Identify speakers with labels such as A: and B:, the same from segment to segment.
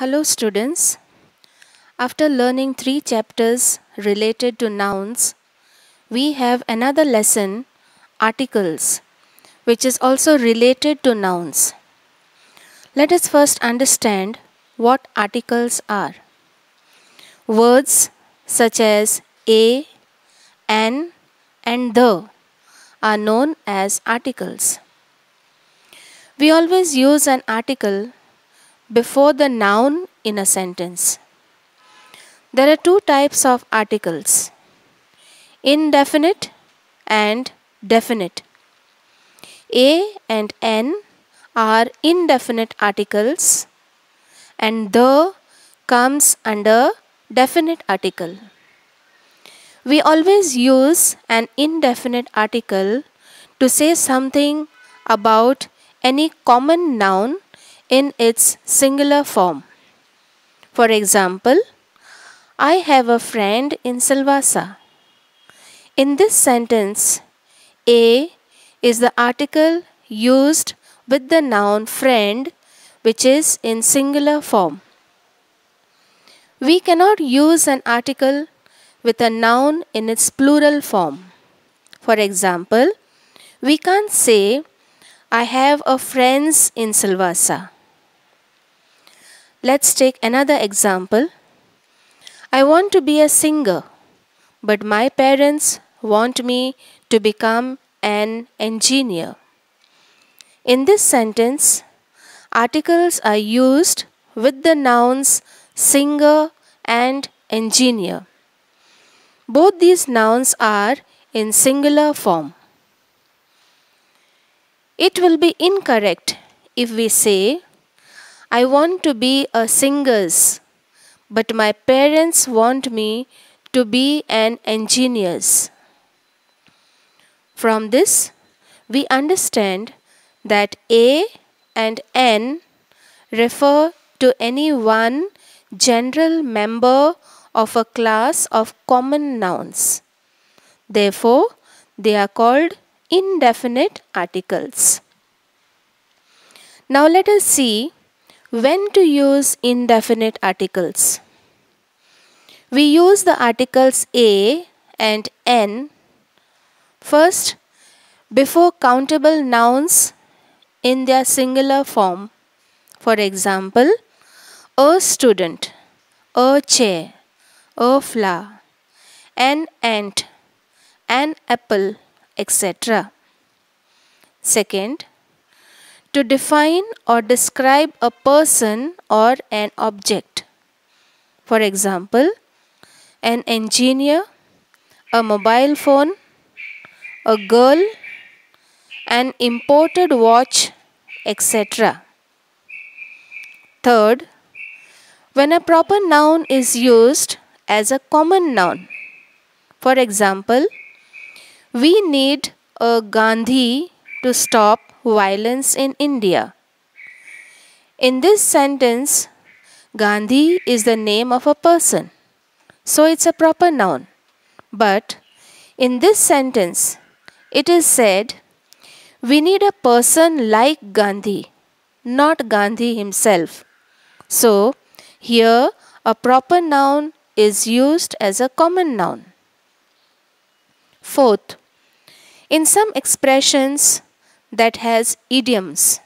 A: Hello students. After learning three chapters related to nouns, we have another lesson, articles, which is also related to nouns. Let us first understand what articles are. Words such as a, an, and the are known as articles. We always use an article before the noun in a sentence. There are two types of articles indefinite and definite. A and N are indefinite articles and the comes under definite article. We always use an indefinite article to say something about any common noun in its singular form. For example, I have a friend in Silvasa. In this sentence, a is the article used with the noun friend which is in singular form. We cannot use an article with a noun in its plural form. For example, we can't say, I have a friends in Silvasa. Let's take another example. I want to be a singer, but my parents want me to become an engineer. In this sentence, articles are used with the nouns singer and engineer. Both these nouns are in singular form. It will be incorrect if we say I want to be a singer, but my parents want me to be an engineer. From this, we understand that A and N refer to any one general member of a class of common nouns. Therefore, they are called indefinite articles. Now let us see when to use indefinite articles. We use the articles a and n first before countable nouns in their singular form. For example, a student, a chair, a flower, an ant, an apple, etc. Second, to define or describe a person or an object. For example, an engineer, a mobile phone, a girl, an imported watch, etc. Third, when a proper noun is used as a common noun. For example, we need a Gandhi to stop violence in India. In this sentence, Gandhi is the name of a person, so it's a proper noun. But in this sentence, it is said, we need a person like Gandhi, not Gandhi himself. So, here a proper noun is used as a common noun. Fourth, in some expressions, that has idioms.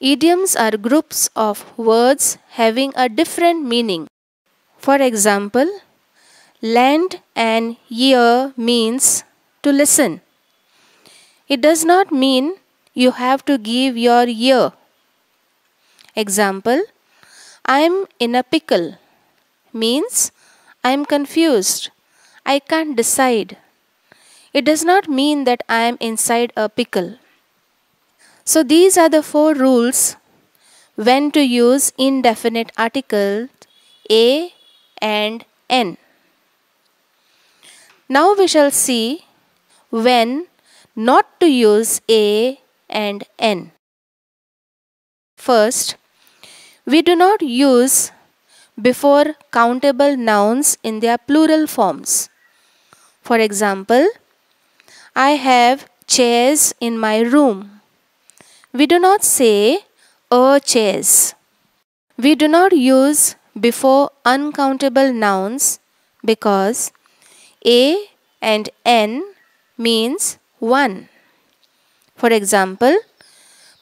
A: Idioms are groups of words having a different meaning. For example, land and year means to listen. It does not mean you have to give your ear. Example, I am in a pickle means I am confused. I can't decide. It does not mean that I am inside a pickle. So these are the four rules when to use indefinite articles a and n. Now we shall see when not to use a and n. First, we do not use before countable nouns in their plural forms. For example, I have chairs in my room. We do not say a oh, chairs. We do not use before uncountable nouns because a and n means one. For example,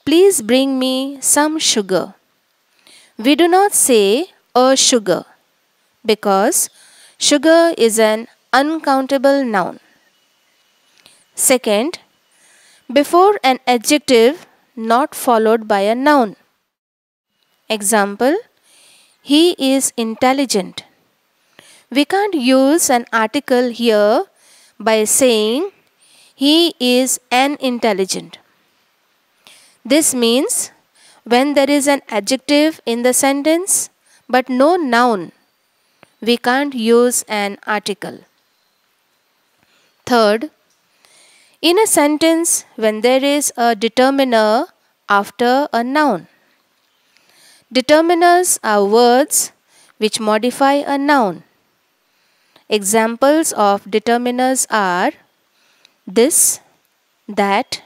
A: please bring me some sugar. We do not say a oh, sugar because sugar is an uncountable noun. Second, before an adjective not followed by a noun. Example, he is intelligent. We can't use an article here by saying he is an intelligent. This means when there is an adjective in the sentence but no noun, we can't use an article. Third, in a sentence when there is a determiner after a noun. Determiners are words which modify a noun. Examples of determiners are this, that,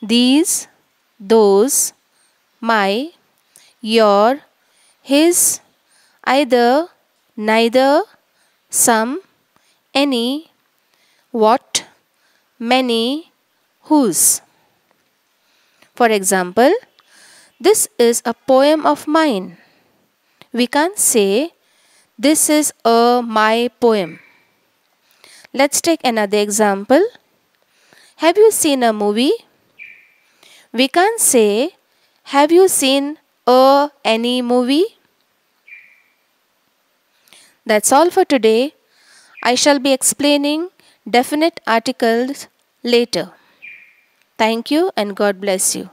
A: these, those, my, your, his, either, neither, some, any, what, many, whose. For example, this is a poem of mine. We can't say, this is a my poem. Let's take another example. Have you seen a movie? We can't say, have you seen a any movie? That's all for today. I shall be explaining definite articles later. Thank you and God bless you.